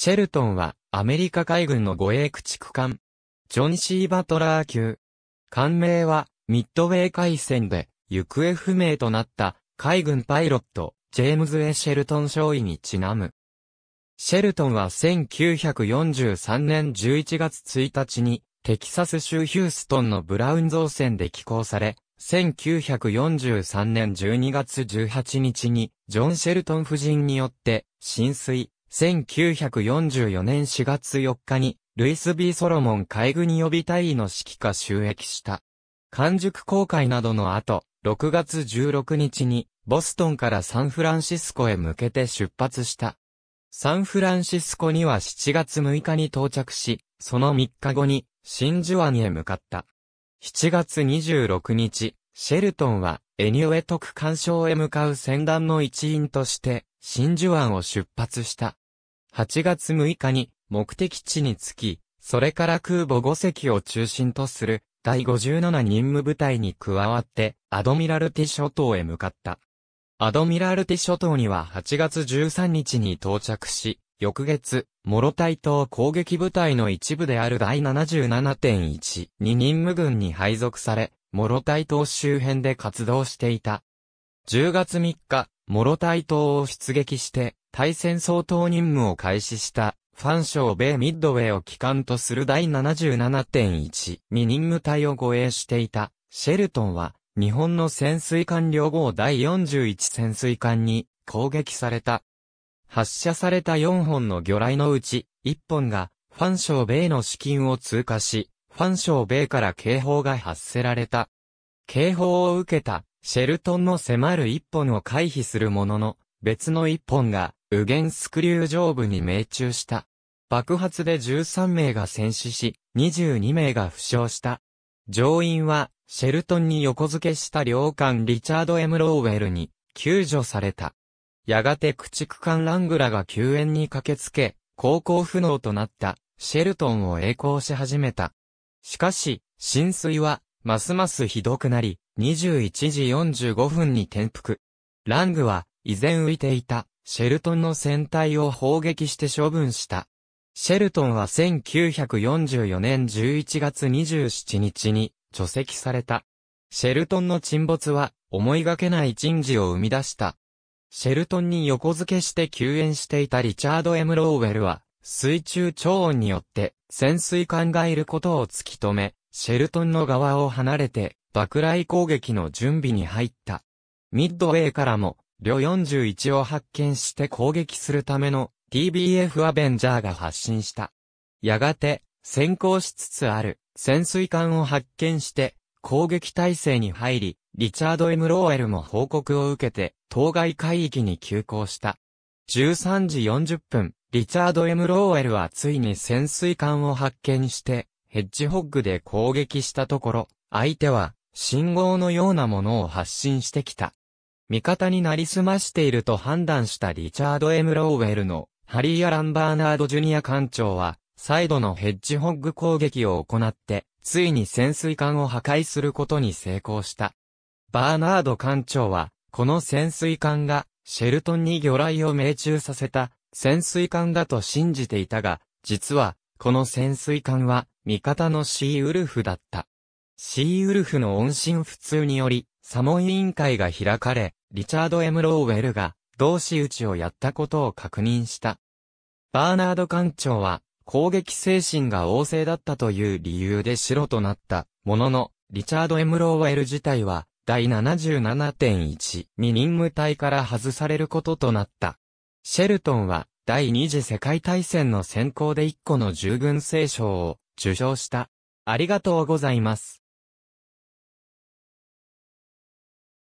シェルトンはアメリカ海軍の護衛駆逐艦。ジョン・シー・バトラー級。艦名はミッドウェー海戦で行方不明となった海軍パイロット、ジェームズ・エ・シェルトン少尉にちなむ。シェルトンは1943年11月1日にテキサス州ヒューストンのブラウン造船で寄港され、1943年12月18日にジョン・シェルトン夫人によって浸水、1944年4月4日に、ルイス・ B・ ソロモン海軍予備隊の指揮下収益した。完熟公開などの後、6月16日に、ボストンからサンフランシスコへ向けて出発した。サンフランシスコには7月6日に到着し、その3日後に、真珠湾へ向かった。7月26日、シェルトンは、エニュエ特干渉へ向かう船団の一員として、真珠湾を出発した。8月6日に目的地に着き、それから空母5隻を中心とする第57任務部隊に加わって、アドミラルティ諸島へ向かった。アドミラルティ諸島には8月13日に到着し、翌月、モロタイ島攻撃部隊の一部である第77.1に任務軍に配属され、モロタイ島周辺で活動していた。10月3日、モロタイ島を出撃して、対戦相当任務を開始した、ファンショー米ミッドウェイを機関とする第77.1に任務隊を護衛していた、シェルトンは、日本の潜水艦両号第41潜水艦に攻撃された。発射された4本の魚雷のうち、1本が、ファンショー米の資金を通過し、ァンー米から警報が発せられた。警報を受けた、シェルトンの迫る一本を回避するものの、別の一本が、右舷スクリュー上部に命中した。爆発で13名が戦死し、22名が負傷した。乗員は、シェルトンに横付けした領艦リチャード・エム・ローウェルに、救助された。やがて駆逐艦ラングラが救援に駆けつけ、航行不能となった、シェルトンを栄光し始めた。しかし、浸水は、ますますひどくなり、21時45分に転覆。ラングは、依然浮いていた、シェルトンの船体を砲撃して処分した。シェルトンは1944年11月27日に除籍された。シェルトンの沈没は思いがけない人事を生み出した。シェルトンに横付けして救援していたリチャード・エム・ローウェルは水中超音によって潜水艦がいることを突き止め、シェルトンの側を離れて、爆雷攻撃の準備に入った。ミッドウェイからも、旅41を発見して攻撃するための TBF アベンジャーが発進した。やがて、先行しつつある潜水艦を発見して、攻撃体制に入り、リチャード・エムローエルも報告を受けて、当該海域に急行した。13時40分、リチャード・ M・ ローエルはついに潜水艦を発見して、ヘッジホッグで攻撃したところ、相手は信号のようなものを発信してきた。味方になりすましていると判断したリチャード・ M・ ローウェルのハリー・アラン・バーナード・ジュニア艦長は、再度のヘッジホッグ攻撃を行って、ついに潜水艦を破壊することに成功した。バーナード艦長は、この潜水艦が、シェルトンに魚雷を命中させた、潜水艦だと信じていたが、実は、この潜水艦は、味方のシーウルフだった。シーウルフの音信不通により、サモン委員会が開かれ、リチャード・エム・ローウェルが、同志打ちをやったことを確認した。バーナード艦長は、攻撃精神が旺盛だったという理由で白となった、ものの、リチャード・エム・ローウェル自体は、第77.1に任務隊から外されることとなった。シェルトンは第二次世界大戦の先行で1個の従軍聖賞を受賞した。ありがとうございます。